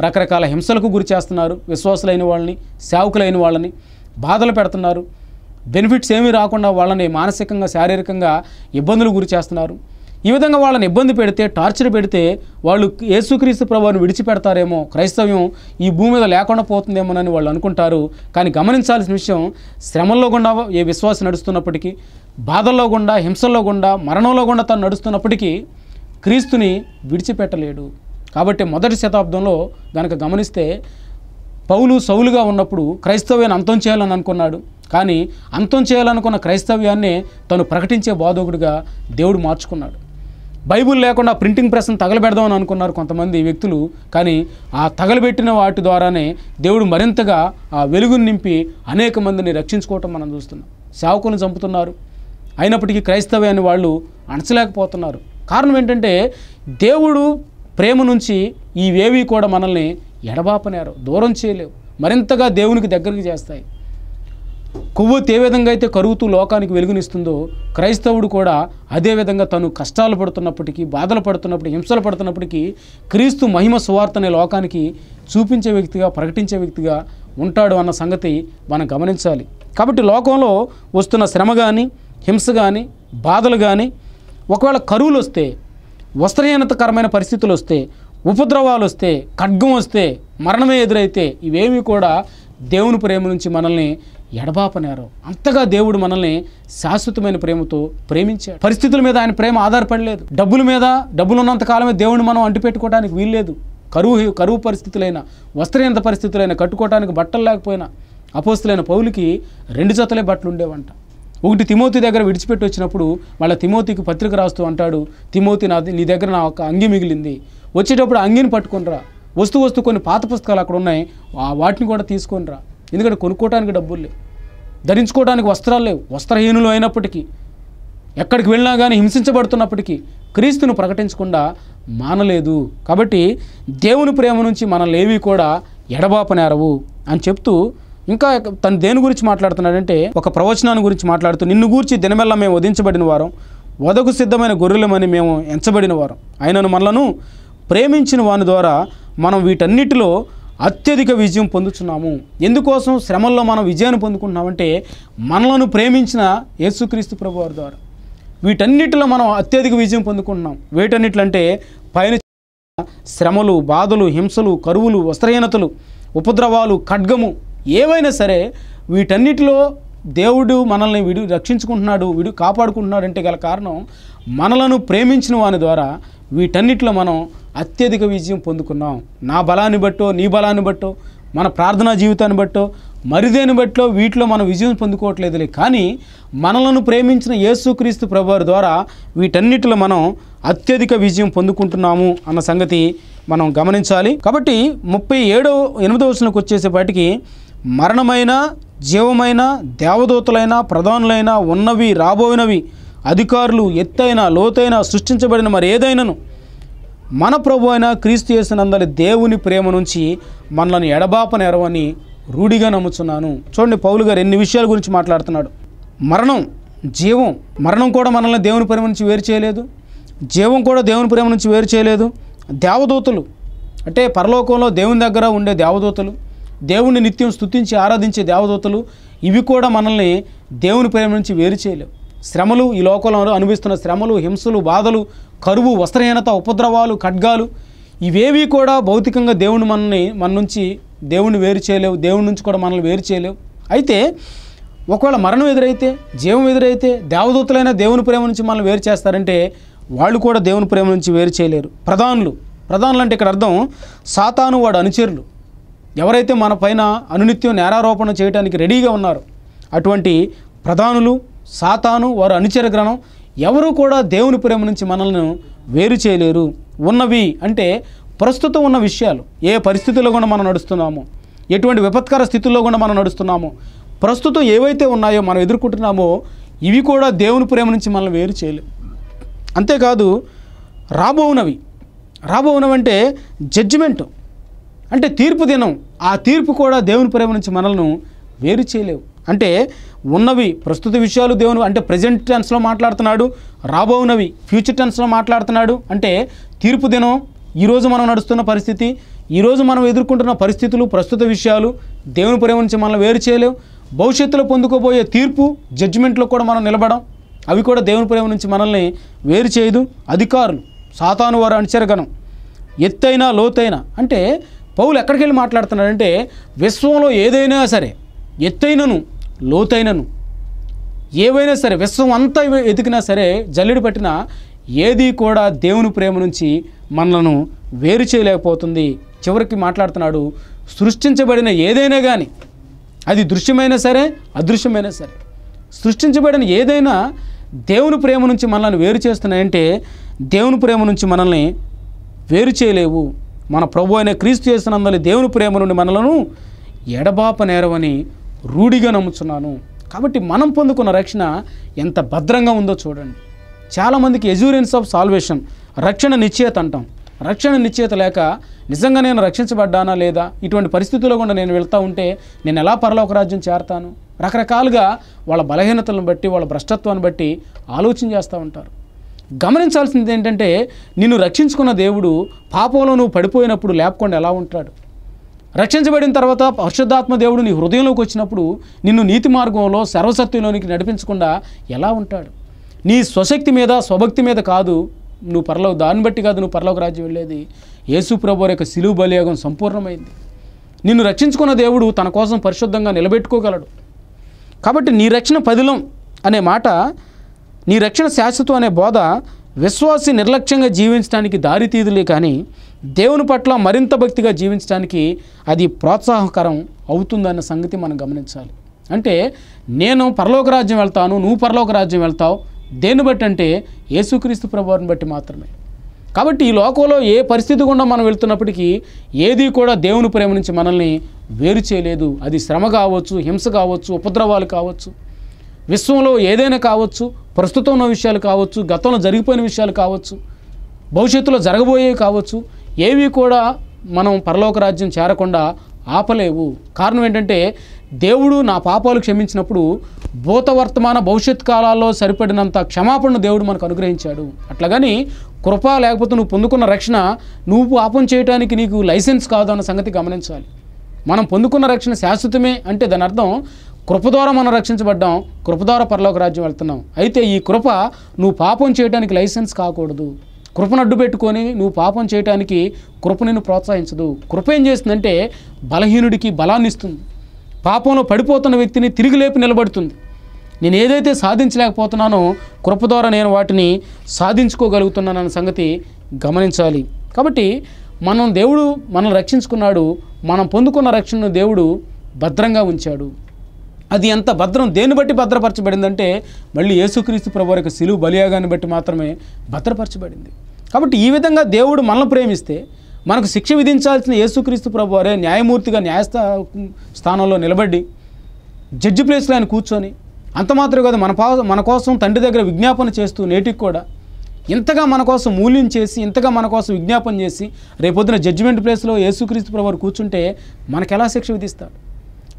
రకరకాల హింసలకు గురి చేస్తున్నారు విశ్వాసులైన వాళ్ళని సేవకులైన వాళ్ళని బాధలు పెడుతున్నారు బెనిఫిట్స్ ఏమీ రాకుండా వాళ్ళని మానసికంగా శారీరకంగా ఇబ్బందులు గురి చేస్తున్నారు ఈ విధంగా వాళ్ళని ఇబ్బంది పెడితే టార్చర్ పెడితే వాళ్ళు యేసుక్రీస్తు ప్రభువారిని విడిచిపెడతారేమో క్రైస్తవ్యం ఈ భూమి మీద లేకుండా పోతుందేమోనని వాళ్ళు అనుకుంటారు కానీ గమనించాల్సిన విషయం శ్రమల్లో గుండా ఏ విశ్వాసం నడుస్తున్నప్పటికీ బాధల్లో గుండా హింసల్లో గుండా మరణంలో గుండా తను నడుస్తున్నప్పటికీ క్రీస్తుని విడిచిపెట్టలేడు కాబట్టి మొదటి శతాబ్దంలో కనుక గమనిస్తే పౌలు సౌలుగా ఉన్నప్పుడు క్రైస్తవ్యాన్ని అంతం చేయాలని అనుకున్నాడు కానీ అంతం చేయాలనుకున్న క్రైస్తవ్యాన్నే తను ప్రకటించే బాధకుడిగా దేవుడు మార్చుకున్నాడు బైబుల్ లేకుండా ప్రింటింగ్ ప్రెస్ను తగలబెడదామని అనుకున్నారు కొంతమంది వ్యక్తులు కానీ ఆ తగలబెట్టిన వాటి ద్వారానే దేవుడు మరింతగా ఆ వెలుగును నింపి అనేక మందిని రక్షించుకోవటం మనం చూస్తున్నాం సేవకులను చంపుతున్నారు అయినప్పటికీ అని వాళ్ళు అణచలేకపోతున్నారు కారణం ఏంటంటే దేవుడు ప్రేమ నుంచి ఈ వేవి కూడా మనల్ని ఎడబాపనేరు దూరం చేయలేవు మరింతగా దేవునికి దగ్గరికి చేస్తాయి కొవ్వొత్తి ఏ విధంగా అయితే కరుగుతూ లోకానికి వెలుగునిస్తుందో క్రైస్తవుడు కూడా అదేవిధంగా తను కష్టాలు పడుతున్నప్పటికీ బాధలు పడుతున్నప్పటికీ హింసలు పడుతున్నప్పటికీ క్రీస్తు మహిమ సువార్తనే లోకానికి చూపించే వ్యక్తిగా ప్రకటించే వ్యక్తిగా ఉంటాడు అన్న సంగతి మనం గమనించాలి కాబట్టి లోకంలో వస్తున్న శ్రమ కానీ హింస కానీ బాధలు కానీ ఒకవేళ కరువులు వస్తే వస్త్రహీనతకరమైన పరిస్థితులు వస్తే ఉపద్రవాలు వస్తే ఖడ్గం వస్తే మరణమే ఎదురైతే ఇవేమీ కూడా దేవుని ప్రేమ నుంచి మనల్ని ఎడబాపనారు అంతగా దేవుడు మనల్ని శాశ్వతమైన ప్రేమతో ప్రేమించాడు పరిస్థితుల మీద ఆయన ప్రేమ ఆధారపడలేదు డబ్బుల మీద డబ్బులున్నంత కాలమే దేవుడిని మనం అంటిపెట్టుకోవడానికి వీల్లేదు కరువు కరువు పరిస్థితులైన వస్త్రహీనత పరిస్థితులైన కట్టుకోవడానికి బట్టలు లేకపోయినా అపోస్తులైన పౌలికి రెండు జతలే బట్టలు ఉండేవంట ఒకటి తిమోతి దగ్గర విడిచిపెట్టి వచ్చినప్పుడు వాళ్ళ తిమోతికి పత్రిక రాస్తూ అంటాడు తిమోతి నా నీ దగ్గర నా ఒక అంగి మిగిలింది వచ్చేటప్పుడు అంగిని రా వస్తూ వస్తూ కొన్ని పాత పుస్తకాలు అక్కడ ఉన్నాయి వాటిని కూడా తీసుకొని రా ఎందుకంటే కొనుక్కోవడానికి డబ్బులు లేవు ధరించుకోవడానికి వస్త్రాలు లేవు వస్త్రహీనులు అయినప్పటికీ ఎక్కడికి వెళ్ళినా కానీ హింసించబడుతున్నప్పటికీ క్రీస్తును ప్రకటించకుండా మానలేదు కాబట్టి దేవుని ప్రేమ నుంచి మనలేవి కూడా నేరవు అని చెప్తూ ఇంకా తన దేని గురించి మాట్లాడుతున్నాడంటే ఒక ప్రవచనాన్ని గురించి మాట్లాడుతూ నిన్ను గూర్చి దినమెల్ల మేము వధించబడిన వారం వదకు సిద్ధమైన గొర్రెలమని మేము ఎంచబడిన వారం ఆయనను మనలను ప్రేమించిన వాని ద్వారా మనం వీటన్నిటిలో అత్యధిక విజయం పొందుతున్నాము ఎందుకోసం శ్రమల్లో మనం విజయాన్ని పొందుకుంటున్నామంటే మనలను ప్రేమించిన యేసుక్రీస్తు వారి ద్వారా వీటన్నిటిలో మనం అత్యధిక విజయం పొందుకుంటున్నాం వీటన్నిటిలంటే పైన శ్రమలు బాధలు హింసలు కరువులు వస్త్రహీనతలు ఉపద్రవాలు ఖడ్గము ఏవైనా సరే వీటన్నిటిలో దేవుడు మనల్ని విడు రక్షించుకుంటున్నాడు విడు కాపాడుకుంటున్నాడు అంటే గల కారణం మనలను ప్రేమించిన వాని ద్వారా వీటన్నిటిలో మనం అత్యధిక విజయం పొందుకున్నాం నా బలాన్ని బట్టో నీ బలాన్ని బట్టో మన ప్రార్థనా జీవితాన్ని బట్టో మరిదేని బట్టో వీటిలో మనం విజయం పొందుకోవట్లేదులే కానీ మనలను ప్రేమించిన యేసుక్రీస్తు ప్రభువారి ద్వారా వీటన్నిటిలో మనం అత్యధిక విజయం పొందుకుంటున్నాము అన్న సంగతి మనం గమనించాలి కాబట్టి ముప్పై ఏడో ఎనిమిదవ వచనకు వచ్చేసేపాటికి మరణమైన జీవమైన దేవదూతలైన ప్రధానులైన ఉన్నవి రాబోయినవి అధికారులు ఎత్తైన లోతైన సృష్టించబడిన మరి ఏదైనాను మన ప్రభు అయిన క్రీస్తు చేసినందరి దేవుని ప్రేమ నుంచి మనల్ని ఎడబాప నెరవని రూఢిగా నమ్ముతున్నాను చూడండి పౌలు గారు ఎన్ని విషయాల గురించి మాట్లాడుతున్నాడు మరణం జీవం మరణం కూడా మనల్ని దేవుని ప్రేమ నుంచి వేరు చేయలేదు జీవం కూడా దేవుని ప్రేమ నుంచి వేరు చేయలేదు దేవదూతలు అంటే పరలోకంలో దేవుని దగ్గర ఉండే దేవదూతలు దేవుణ్ణి నిత్యం స్థుతించి ఆరాధించే దేవదూతలు ఇవి కూడా మనల్ని దేవుని ప్రేమ నుంచి వేరు చేయలేవు శ్రమలు ఈ లోకంలో అనుభవిస్తున్న శ్రమలు హింసలు బాధలు కరువు వస్త్రహీనత ఉపద్రవాలు ఖడ్గాలు ఇవేవి కూడా భౌతికంగా దేవుని మనని మన నుంచి దేవుణ్ణి వేరు చేయలేవు దేవుని నుంచి కూడా మనల్ని వేరు చేయలేవు అయితే ఒకవేళ మరణం ఎదురైతే జీవం ఎదురైతే దేవదూతలైన దేవుని ప్రేమ నుంచి మనల్ని వేరు చేస్తారంటే వాళ్ళు కూడా దేవుని ప్రేమ నుంచి వేరు చేయలేరు ప్రధానులు ప్రధానులు అంటే ఇక్కడ అర్థం సాతాను వాడు అనుచరులు ఎవరైతే మన పైన అనునిత్యం నేరారోపణ చేయడానికి రెడీగా ఉన్నారో అటువంటి ప్రధానులు సాతాను వారు అనుచర గ్రహణం ఎవరు కూడా దేవుని ప్రేమ నుంచి మనల్ని వేరు చేయలేరు ఉన్నవి అంటే ప్రస్తుతం ఉన్న విషయాలు ఏ పరిస్థితుల్లో కూడా మనం నడుస్తున్నామో ఎటువంటి విపత్కర స్థితుల్లో కూడా మనం నడుస్తున్నామో ప్రస్తుతం ఏవైతే ఉన్నాయో మనం ఎదుర్కొంటున్నామో ఇవి కూడా దేవుని ప్రేమ నుంచి మనల్ని వేరు చేయలేవు అంతేకాదు రాబోవునవి రాబోవునవి అంటే జడ్జిమెంట్ అంటే తీర్పు దినం ఆ తీర్పు కూడా దేవుని ప్రేమ నుంచి మనల్ని వేరు చేయలేవు అంటే ఉన్నవి ప్రస్తుత విషయాలు దేవుని అంటే ప్రజెంట్ టెన్స్లో మాట్లాడుతున్నాడు రాబోవునవి ఫ్యూచర్ టెన్స్లో మాట్లాడుతున్నాడు అంటే తీర్పు దినం ఈరోజు మనం నడుస్తున్న పరిస్థితి ఈరోజు మనం ఎదుర్కొంటున్న పరిస్థితులు ప్రస్తుత విషయాలు దేవుని ప్రేమ నుంచి మనం వేరు చేయలేం భవిష్యత్తులో పొందుకోబోయే తీర్పు జడ్జిమెంట్లో కూడా మనం నిలబడం అవి కూడా దేవుని ప్రేమ నుంచి మనల్ని వేరు చేయదు అధికారులు సాతాను వారు అనుచరగణం ఎత్తైనా లోతైనా అంటే పౌలు ఎక్కడికి వెళ్ళి మాట్లాడుతున్నాడంటే విశ్వంలో ఏదైనా సరే ఎత్తైనను లోతైనను ఏవైనా సరే విశ్వం అంతా ఎదిగినా సరే జల్లెడు పట్టినా ఏది కూడా దేవుని ప్రేమ నుంచి మనలను వేరు చేయలేకపోతుంది చివరికి మాట్లాడుతున్నాడు సృష్టించబడిన ఏదైనా కానీ అది దృశ్యమైనా సరే అదృశ్యమైనా సరే సృష్టించబడిన ఏదైనా దేవుని ప్రేమ నుంచి మనల్ని వేరు చేస్తున్నాయంటే దేవుని ప్రేమ నుంచి మనల్ని వేరు చేయలేవు మన ప్రభు అయిన క్రీస్తు చేస్తున్నందులో దేవుని ప్రేమ నుండి మనలను ఎడబాప నేరవని రూఢిగా నమ్ముచున్నాను కాబట్టి మనం పొందుకున్న రక్షణ ఎంత భద్రంగా ఉందో చూడండి చాలామందికి ఎజూరెన్స్ ఆఫ్ సాల్వేషన్ రక్షణ నిశ్చయత అంటాం రక్షణ నిశ్చయత లేక నిజంగా నేను రక్షించబడ్డానా లేదా ఇటువంటి పరిస్థితుల్లో కూడా నేను వెళ్తూ ఉంటే నేను ఎలా పరలోక రాజ్యం చేరతాను రకరకాలుగా వాళ్ళ బలహీనతలను బట్టి వాళ్ళ భ్రష్టత్వాన్ని బట్టి ఆలోచన చేస్తూ ఉంటారు గమనించాల్సింది ఏంటంటే నిన్ను రక్షించుకున్న దేవుడు పాపంలో నువ్వు పడిపోయినప్పుడు లేపకుండా ఎలా ఉంటాడు రక్షించబడిన తర్వాత పరిశుద్ధాత్మ దేవుడు నీ హృదయంలోకి వచ్చినప్పుడు నిన్ను నీతి మార్గంలో సర్వసత్యంలోనికి నడిపించకుండా ఎలా ఉంటాడు నీ స్వశక్తి మీద స్వభక్తి మీద కాదు నువ్వు పరలో దాన్ని బట్టి కాదు నువ్వు పర్లోకి రాజ్యం వెళ్ళేది యేసు ప్రభు యొక్క సిలువు బలియోగం సంపూర్ణమైంది నిన్ను రక్షించుకున్న దేవుడు తన కోసం పరిశుద్ధంగా నిలబెట్టుకోగలడు కాబట్టి నీ రక్షణ పదిలం అనే మాట నీ రక్షణ శాశ్వతం అనే బోధ విశ్వాసి నిర్లక్ష్యంగా జీవించడానికి దారితీదులే కానీ దేవుని పట్ల మరింత భక్తిగా జీవించడానికి అది ప్రోత్సాహకరం అవుతుందన్న సంగతి మనం గమనించాలి అంటే నేను పరలోక రాజ్యం వెళ్తాను నువ్వు పరలోక రాజ్యం వెళ్తావు దేన్ని బట్టి అంటే యేసుక్రీస్తు ప్రభువారిని బట్టి మాత్రమే కాబట్టి ఈ లోకంలో ఏ పరిస్థితి గుండా మనం వెళ్తున్నప్పటికీ ఏది కూడా దేవుని ప్రేమ నుంచి మనల్ని వేరు చేయలేదు అది శ్రమ కావచ్చు హింస కావచ్చు ఉపద్రవాలు కావచ్చు విశ్వంలో ఏదైనా కావచ్చు ప్రస్తుతం ఉన్న విషయాలు కావచ్చు గతంలో జరిగిపోయిన విషయాలు కావచ్చు భవిష్యత్తులో జరగబోయేవి కావచ్చు ఏవి కూడా మనం పరలోక రాజ్యం చేరకుండా ఆపలేవు కారణం ఏంటంటే దేవుడు నా పాపాలు క్షమించినప్పుడు భూత వర్తమాన భవిష్యత్ కాలాల్లో సరిపడినంత క్షమాపణను దేవుడు మనకు అనుగ్రహించాడు అట్లాగని కృప లేకపోతే నువ్వు పొందుకున్న రక్షణ నువ్వు పాపం చేయడానికి నీకు లైసెన్స్ కాదు అన్న సంగతి గమనించాలి మనం పొందుకున్న రక్షణ శాశ్వతమే అంటే దాని అర్థం కృప ద్వారా మనం రక్షించబడ్డాం కృప ద్వారా పరలోక రాజ్యం వెళ్తున్నాం అయితే ఈ కృప నువ్వు పాపం చేయడానికి లైసెన్స్ కాకూడదు కృపను అడ్డు పెట్టుకొని నువ్వు పాపం చేయటానికి కృప నిన్ను ప్రోత్సహించదు కృప ఏం చేస్తుందంటే బలహీనుడికి బలాన్ని ఇస్తుంది పాపంలో పడిపోతున్న వ్యక్తిని తిరిగి లేపి నిలబడుతుంది నేను ఏదైతే సాధించలేకపోతున్నానో కృప ద్వారా నేను వాటిని సాధించుకోగలుగుతున్నానన్న సంగతి గమనించాలి కాబట్టి మనం దేవుడు మనల్ని రక్షించుకున్నాడు మనం పొందుకున్న రక్షణను దేవుడు భద్రంగా ఉంచాడు అది ఎంత భద్రం దేన్ని బట్టి భద్రపరచబడిందంటే మళ్ళీ యేసుక్రీస్తు ప్రభు యొక్క సిలువు బలియాగాన్ని బట్టి మాత్రమే భద్రపరచబడింది కాబట్టి ఈ విధంగా దేవుడు మనల్ని ప్రేమిస్తే మనకు శిక్ష విధించాల్సిన యేసుక్రీస్తు ప్రభు వారే న్యాయమూర్తిగా న్యాయస్థా స్థానంలో నిలబడి జడ్జి ప్లేస్లో ఆయన కూర్చొని అంత మాత్రమే కాదు మన మన కోసం తండ్రి దగ్గర విజ్ఞాపన చేస్తూ నేటికి కూడా ఇంతగా మన కోసం మూల్యం చేసి ఇంతగా మన కోసం విజ్ఞాపన చేసి రేపొద్దున జడ్జిమెంట్ ప్లేస్లో యేసుక్రీస్తు ప్రభు కూర్చుంటే మనకెలా ఎలా శిక్ష విధిస్తాడు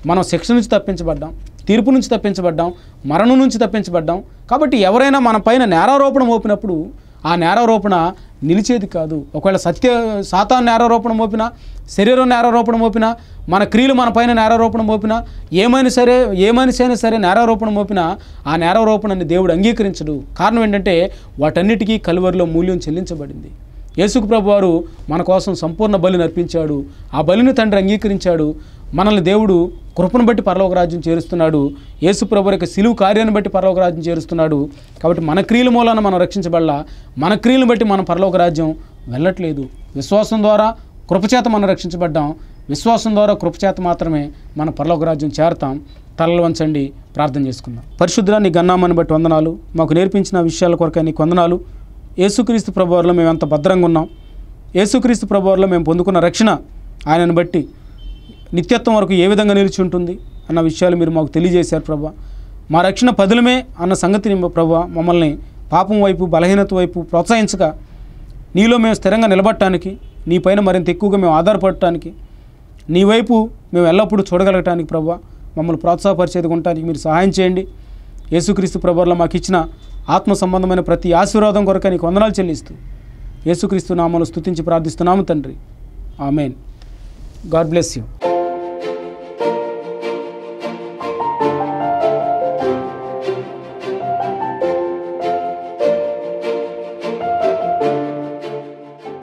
మనం శిక్ష నుంచి తప్పించబడ్డాం తీర్పు నుంచి తప్పించబడ్డాం మరణం నుంచి తప్పించబడ్డాం కాబట్టి ఎవరైనా మన పైన నేరారోపణ మోపినప్పుడు ఆ నేరారోపణ నిలిచేది కాదు ఒకవేళ సత్య సాతాను నేరారోపణ మోపినా శరీరం నేరారోపణ మోపినా మన క్రియలు మన పైన నేరారోపణ మోపినా ఏమైనా సరే ఏ మనిషి అయినా సరే నేరారోపణ మోపినా ఆ నేరారోపణని దేవుడు అంగీకరించడు కారణం ఏంటంటే వాటన్నిటికీ కలువరిలో మూల్యం చెల్లించబడింది యేసుకు ప్రభు వారు మన కోసం సంపూర్ణ బలిని అర్పించాడు ఆ బలిని తండ్రి అంగీకరించాడు మనల్ని దేవుడు కృపను బట్టి పరలోక రాజ్యం చేరుస్తున్నాడు ప్రభు యొక్క సిలువు కార్యాన్ని బట్టి పరలోక రాజ్యం చేరుస్తున్నాడు కాబట్టి మన క్రియల మూలాన మనం రక్షించబడాల మన క్రియలను బట్టి మనం పరలోక రాజ్యం వెళ్ళట్లేదు విశ్వాసం ద్వారా కృపచేత మనం రక్షించబడ్డాం విశ్వాసం ద్వారా కృపచేత మాత్రమే మన పరలోక రాజ్యం చేరతాం తలలు వంచండి ప్రార్థన చేసుకుందాం పరిశుద్ధ నీ గన్నామని బట్టి వందనాలు మాకు నేర్పించిన విషయాల కొరకై నీకు వందనాలు యేసుక్రీస్తు ప్రభువారిలో మేము ఎంత భద్రంగా ఉన్నాం యేసుక్రీస్తు ప్రభువారిలో మేము పొందుకున్న రక్షణ ఆయనను బట్టి నిత్యత్వం వరకు ఏ విధంగా నిలిచి ఉంటుంది అన్న విషయాలు మీరు మాకు తెలియజేశారు ప్రభా మా రక్షణ పదులమే అన్న సంగతిని ప్రభా మమ్మల్ని పాపం వైపు బలహీనత వైపు ప్రోత్సహించక నీలో మేము స్థిరంగా నిలబడటానికి నీపైన మరింత ఎక్కువగా మేము ఆధారపడటానికి నీ వైపు మేము ఎల్లప్పుడూ చూడగలగటానికి ప్రభా మమ్మల్ని ప్రోత్సాహపరిచేది ఉండటానికి మీరు సహాయం చేయండి యేసుక్రీస్తు ప్రభాలో మాకు ఇచ్చిన ఆత్మ సంబంధమైన ప్రతి ఆశీర్వాదం కొరక నీకు వందనాలు చెల్లిస్తూ యేసుక్రీస్తు నామను స్థుతించి ప్రార్థిస్తున్నాము తండ్రి ఆమెన్ గాడ్ బ్లెస్ యూ